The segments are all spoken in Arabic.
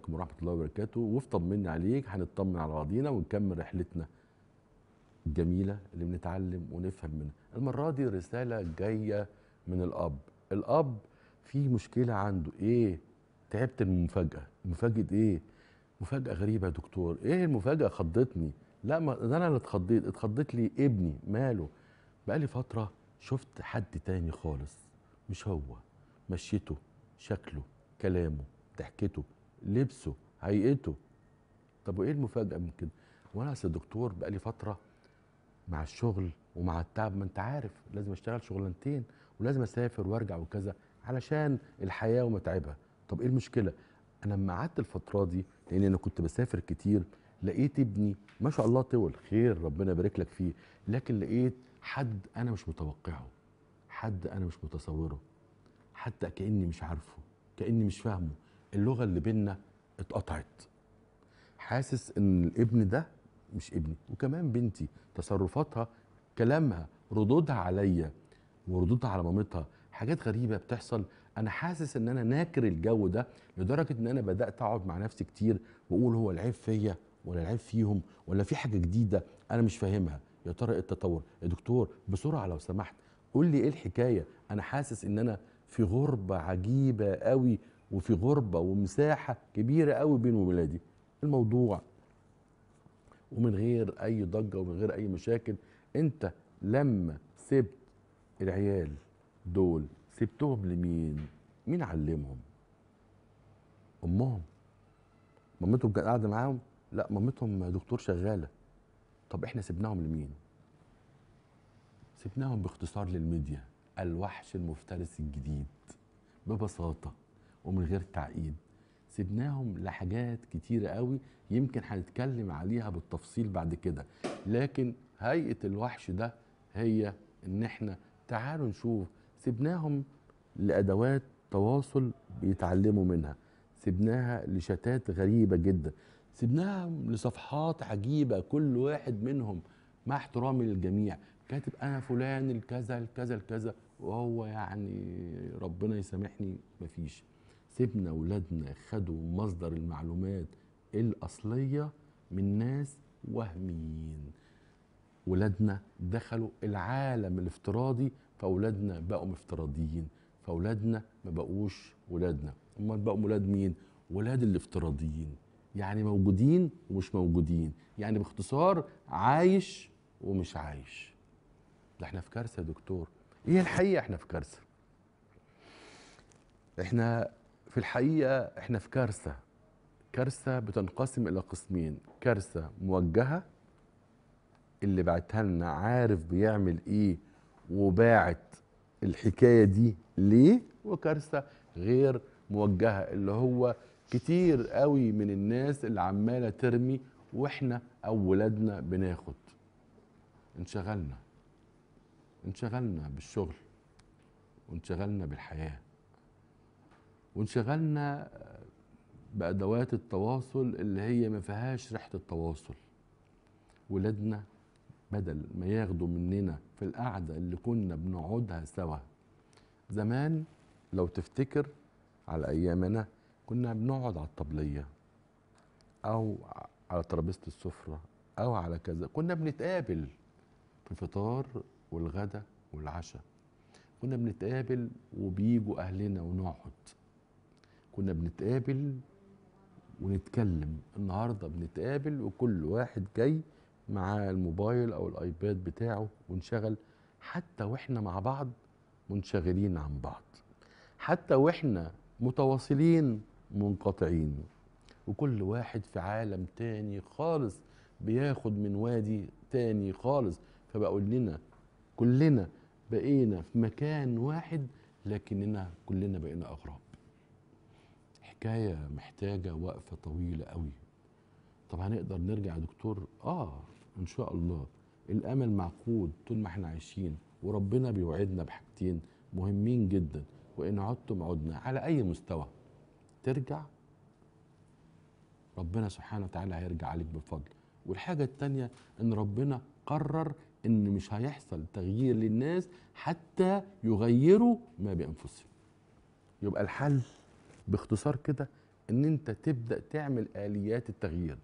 عليكم ورحمه الله وبركاته وفي طمني عليك هنطمن على بعضينا ونكمل رحلتنا الجميله اللي بنتعلم ونفهم منها المره دي رساله جايه من الاب الاب في مشكله عنده ايه تعبت من المفاجاه مفاجاه ايه مفاجاه غريبه يا دكتور ايه المفاجاه خضتني لا ما ده انا اللي اتخضيت اتخضيت لي ابني ماله بقالي فتره شفت حد تاني خالص مش هو مشيته شكله كلامه ضحكته لبسه هيئته طب وايه المفاجاه من كده وانا اصل دكتور بقالي فتره مع الشغل ومع التعب ما انت عارف لازم اشتغل شغلانتين ولازم اسافر وارجع وكذا علشان الحياه ومتعبها طب ايه المشكله انا لما قعدت الفتره دي لان انا كنت بسافر كتير لقيت ابني ما شاء الله طول خير ربنا يبارك لك فيه لكن لقيت حد انا مش متوقعه حد انا مش متصوره حتى كاني مش عارفه كاني مش فاهمه اللغه اللي بينا اتقطعت حاسس ان الابن ده مش ابني وكمان بنتي تصرفاتها كلامها ردودها عليا وردودها على مامتها حاجات غريبه بتحصل انا حاسس ان انا ناكر الجو ده لدرجه ان انا بدات اقعد مع نفسي كتير واقول هو العيب فيا ولا العيب فيهم ولا في حاجه جديده انا مش فاهمها يا ترى إيه التطور يا دكتور بسرعه لو سمحت قول لي ايه الحكايه انا حاسس ان انا في غربه عجيبه قوي وفي غربة ومساحة كبيرة قوي بين وولادي الموضوع ومن غير أي ضجة ومن غير أي مشاكل أنت لما سبت العيال دول سبتهم لمين؟ مين علمهم؟ امهم مامتهم كانت قاعده معاهم لا مامتهم دكتور شغاله طب احنا سبناهم لمين سبناهم باختصار للميديا الوحش المفترس الجديد ببساطه ومن غير تعقيد سيبناهم لحاجات كتيرة قوي يمكن هنتكلم عليها بالتفصيل بعد كده لكن هيئة الوحش ده هي ان احنا تعالوا نشوف سيبناهم لأدوات تواصل بيتعلموا منها سيبناها لشتات غريبة جدا سيبناهم لصفحات عجيبة كل واحد منهم مع احترامي للجميع كاتب انا فلان الكذا الكذا الكذا وهو يعني ربنا يسامحني مفيش سيبنا ولادنا خدوا مصدر المعلومات الاصليه من ناس وهميين ولادنا دخلوا العالم الافتراضي فاولادنا بقوا افتراضيين فاولادنا ما بقوش ولادنا امال بقوا ولاد مين ولاد الافتراضيين يعني موجودين ومش موجودين يعني باختصار عايش ومش عايش ده احنا في كارثه يا دكتور ايه الحقيقه احنا في كارثه احنا في الحقيقه احنا في كارثه كارثه بتنقسم الى قسمين كارثه موجهه اللي بعتها لنا عارف بيعمل ايه وباعت الحكايه دي ليه وكارثه غير موجهه اللي هو كتير قوي من الناس اللي عماله ترمي واحنا او ولادنا بناخد انشغلنا انشغلنا بالشغل وانشغلنا بالحياه وانشغلنا بأدوات التواصل اللي هي ما فيهاش ريحة التواصل ولادنا بدل ما ياخدوا مننا في القعدة اللي كنا بنقعدها سوا زمان لو تفتكر على أيامنا كنا بنقعد على الطبلية أو على ترابيزة السفرة أو على كذا كنا بنتقابل في الفطار والغدا والعشاء كنا بنتقابل وبيجوا أهلنا ونقعد كنا بنتقابل ونتكلم النهارده بنتقابل وكل واحد جاي مع الموبايل او الايباد بتاعه وانشغل حتى واحنا مع بعض منشغلين عن بعض حتى واحنا متواصلين منقطعين وكل واحد في عالم تاني خالص بياخد من وادي تاني خالص فبقول لنا كلنا بقينا في مكان واحد لكننا كلنا بقينا اغراب الحكايه محتاجه وقفه طويله قوي طب هنقدر نرجع يا دكتور اه ان شاء الله الامل معقود طول ما احنا عايشين وربنا بيوعدنا بحاجتين مهمين جدا وان عدتم عدنا على اي مستوى ترجع ربنا سبحانه وتعالى هيرجع عليك بفضل والحاجه التانيه ان ربنا قرر ان مش هيحصل تغيير للناس حتى يغيروا ما بانفسهم يبقى الحل باختصار كده ان انت تبدا تعمل اليات التغيير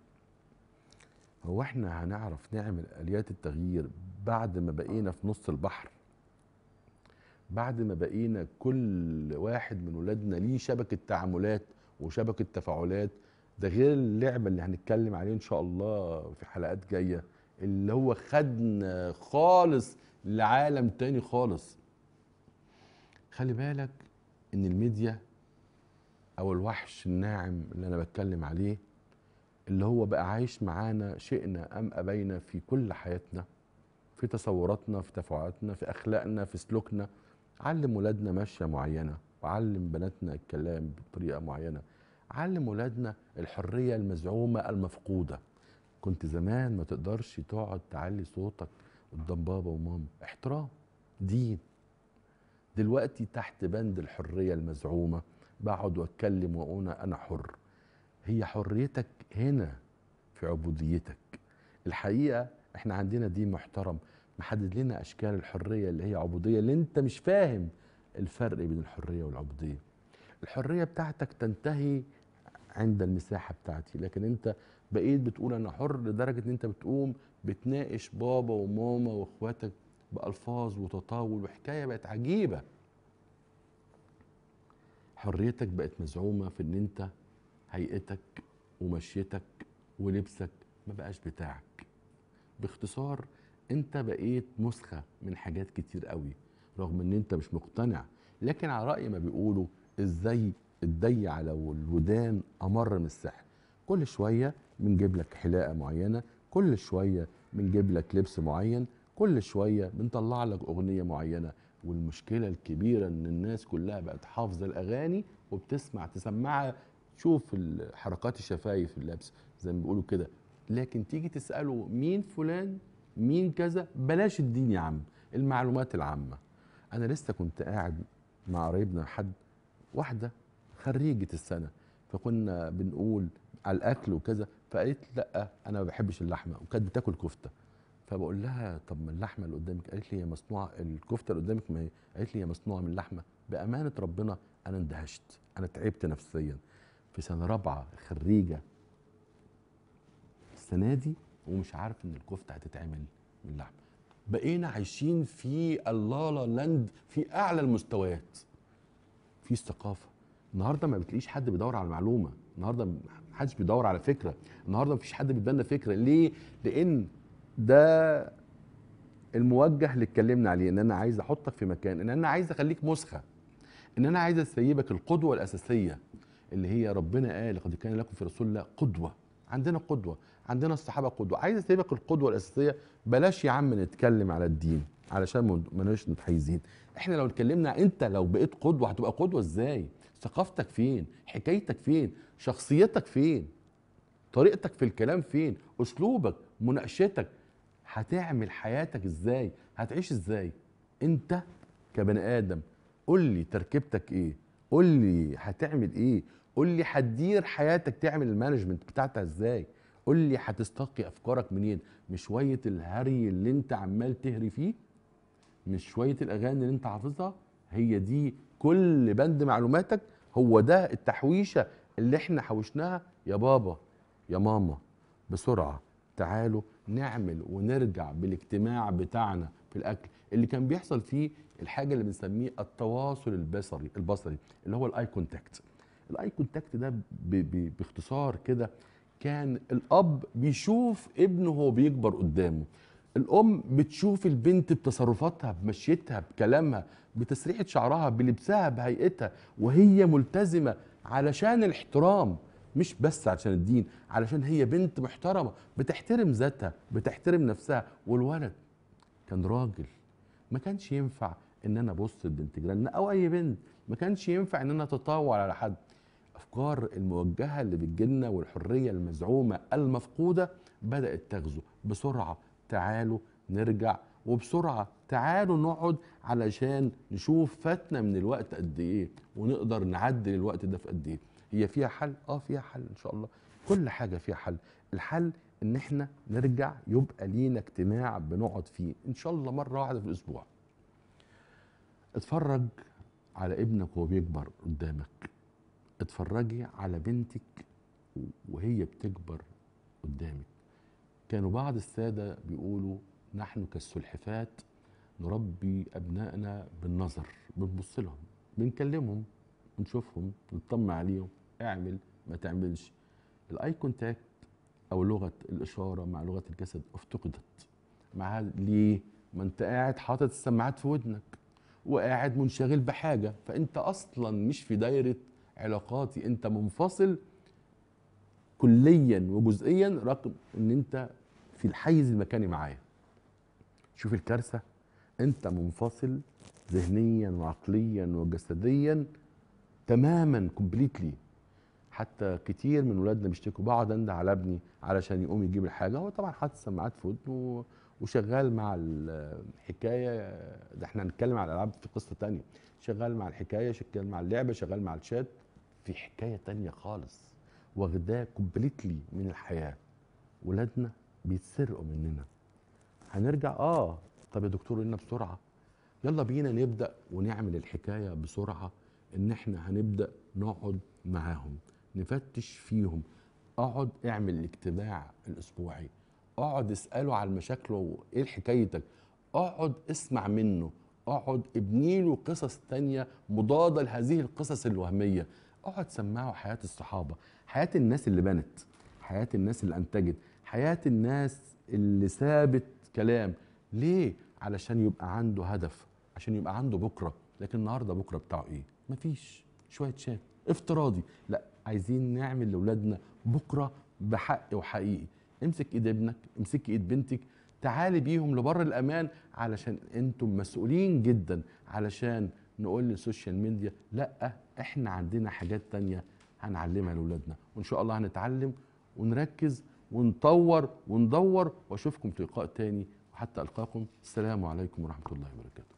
هو احنا هنعرف نعمل اليات التغيير بعد ما بقينا في نص البحر بعد ما بقينا كل واحد من ولادنا ليه شبكه تعاملات وشبكه تفاعلات ده غير اللعبه اللي هنتكلم عليه ان شاء الله في حلقات جايه اللي هو خدنا خالص لعالم تاني خالص خلي بالك ان الميديا او الوحش الناعم اللي انا بتكلم عليه اللي هو بقى عايش معانا شئنا ام ابينا في كل حياتنا في تصوراتنا في تفاعلاتنا في اخلاقنا في سلوكنا علم ولادنا ماشيه معينه وعلم بناتنا الكلام بطريقه معينه علم ولادنا الحريه المزعومه المفقوده كنت زمان ما تقدرش تقعد تعلي صوتك قدام بابا وماما احترام دين دلوقتي تحت بند الحريه المزعومه بقعد واتكلم وانا انا حر هي حريتك هنا في عبوديتك الحقيقه احنا عندنا دين محترم محدد لنا اشكال الحريه اللي هي عبوديه اللي انت مش فاهم الفرق بين الحريه والعبوديه الحريه بتاعتك تنتهي عند المساحه بتاعتي لكن انت بقيت بتقول انا حر لدرجه ان انت بتقوم بتناقش بابا وماما واخواتك بالفاظ وتطاول وحكايه بقت عجيبه حريتك بقت مزعومه في ان انت هيئتك ومشيتك ولبسك ما بقاش بتاعك باختصار انت بقيت نسخه من حاجات كتير قوي رغم ان انت مش مقتنع لكن على راي ما بيقولوا ازاي الدي على الودان امر من السحر كل شويه بنجيب لك حلاقه معينه كل شويه بنجيب لك لبس معين كل شويه بنطلع لك اغنيه معينه والمشكله الكبيره ان الناس كلها بقت حافظه الاغاني وبتسمع تسمعها تشوف حركات الشفايف اللبس زي ما بيقولوا كده لكن تيجي تساله مين فلان مين كذا بلاش الدين يا عم المعلومات العامه انا لسه كنت قاعد مع قرايبنا حد واحده خريجه السنه فكنا بنقول على الاكل وكذا فقالت لا انا ما بحبش اللحمه وكانت بتاكل كفته فبقول لها طب ما اللحمه اللي قدامك قالت لي هي مصنوعه الكفته اللي قدامك ما هي قالت لي هي مصنوعه من لحمه بامانه ربنا انا اندهشت انا تعبت نفسيا في سنه رابعه خريجه السنه دي ومش عارف ان الكفته هتتعمل من لحمه بقينا عايشين في اللالا لاند في اعلى المستويات في الثقافه النهارده ما بتلاقيش حد بيدور على معلومه النهارده ما حدش بيدور على فكره النهارده ما فيش حد بيتبنى فكره ليه لان ده الموجه اللي اتكلمنا عليه ان انا عايز احطك في مكان ان انا عايز اخليك مسخه ان انا عايز اسيبك القدوه الاساسيه اللي هي ربنا قال لقد كان لكم في رسول الله قدوه عندنا قدوه عندنا الصحابه قدوه عايز اسيبك القدوه الاساسيه بلاش يا عم نتكلم على الدين علشان ما نبقاش متحيزين احنا لو اتكلمنا انت لو بقيت قدوه هتبقى قدوه ازاي ثقافتك فين حكايتك فين شخصيتك فين طريقتك في الكلام فين اسلوبك مناقشتك هتعمل حياتك ازاي هتعيش ازاي انت كبني ادم قول لي تركيبتك ايه قول لي هتعمل ايه قول لي هتدير حياتك تعمل المانجمنت بتاعتها ازاي قول لي هتستقي افكارك منين مش شويه الهري اللي انت عمال تهري فيه مش شويه الاغاني اللي انت حافظها هي دي كل بند معلوماتك هو ده التحويشه اللي احنا حوشناها يا بابا يا ماما بسرعه تعالوا نعمل ونرجع بالاجتماع بتاعنا في الاكل اللي كان بيحصل فيه الحاجه اللي بنسميه التواصل البصري البصري اللي هو الاي كونتاكت الاي كونتاكت ده باختصار كده كان الاب بيشوف ابنه وهو بيكبر قدامه الام بتشوف البنت بتصرفاتها بمشيتها بكلامها بتسريحه شعرها بلبسها بهيئتها وهي ملتزمه علشان الاحترام مش بس علشان الدين علشان هي بنت محترمه بتحترم ذاتها بتحترم نفسها والولد كان راجل ما كانش ينفع ان انا ابص لبنت جيراننا او اي بنت ما كانش ينفع ان انا اتطاول على حد الافكار الموجهه اللي بتجيلنا والحريه المزعومه المفقوده بدات تغزو بسرعه تعالوا نرجع وبسرعه تعالوا نقعد علشان نشوف فاتنا من الوقت قد ايه ونقدر نعدل الوقت ده في قد ايه هي فيها حل اه فيها حل ان شاء الله كل حاجه فيها حل الحل ان احنا نرجع يبقى لينا اجتماع بنقعد فيه ان شاء الله مره واحده في الاسبوع اتفرج على ابنك وهو بيكبر قدامك اتفرجي على بنتك وهي بتكبر قدامك كانوا بعض الساده بيقولوا نحن كالسلحفات نربي ابنائنا بالنظر بنبص لهم بنكلمهم بنشوفهم نطمع عليهم اعمل ما تعملش الاي كونتاكت او لغه الاشاره مع لغه الجسد افتقدت مع ليه ما انت قاعد حاطط السماعات في ودنك وقاعد منشغل بحاجه فانت اصلا مش في دايره علاقاتي انت منفصل كليا وجزئيا رغم ان انت في الحيز المكاني معايا شوف الكارثه انت منفصل ذهنيا وعقليا وجسديا تماما كومبليتلي حتى كتير من ولادنا بيشتكوا بقعد اندى على ابني علشان يقوم يجيب الحاجه هو طبعا حاطط سماعات في ودنه وشغال مع الحكايه ده احنا هنتكلم على الالعاب في قصه تانية شغال مع الحكايه شغال مع اللعبه شغال مع الشات في حكايه تانية خالص واخداه كومبليتلي من الحياه ولادنا بيتسرقوا مننا هنرجع اه طب يا دكتور قلنا بسرعه يلا بينا نبدا ونعمل الحكايه بسرعه ان احنا هنبدا نقعد معاهم نفتش فيهم اقعد اعمل الاجتماع الاسبوعي اقعد اساله على المشاكل وايه حكايتك اقعد اسمع منه اقعد ابني له قصص تانية مضادة لهذه القصص الوهمية اقعد سمعه حياة الصحابة حياة الناس اللي بنت حياة الناس اللي انتجت حياة الناس اللي ثابت كلام ليه علشان يبقى عنده هدف عشان يبقى عنده بكرة لكن النهاردة بكرة بتاعه ايه مفيش شوية شات افتراضي لا عايزين نعمل لاولادنا بكره بحق وحقيقي امسك ايد ابنك امسك ايد بنتك تعالي بيهم لبر الامان علشان انتم مسؤولين جدا علشان نقول للسوشيال ميديا لا احنا عندنا حاجات تانية هنعلمها لاولادنا وان شاء الله هنتعلم ونركز ونطور وندور واشوفكم في لقاء تاني وحتى القاكم السلام عليكم ورحمه الله وبركاته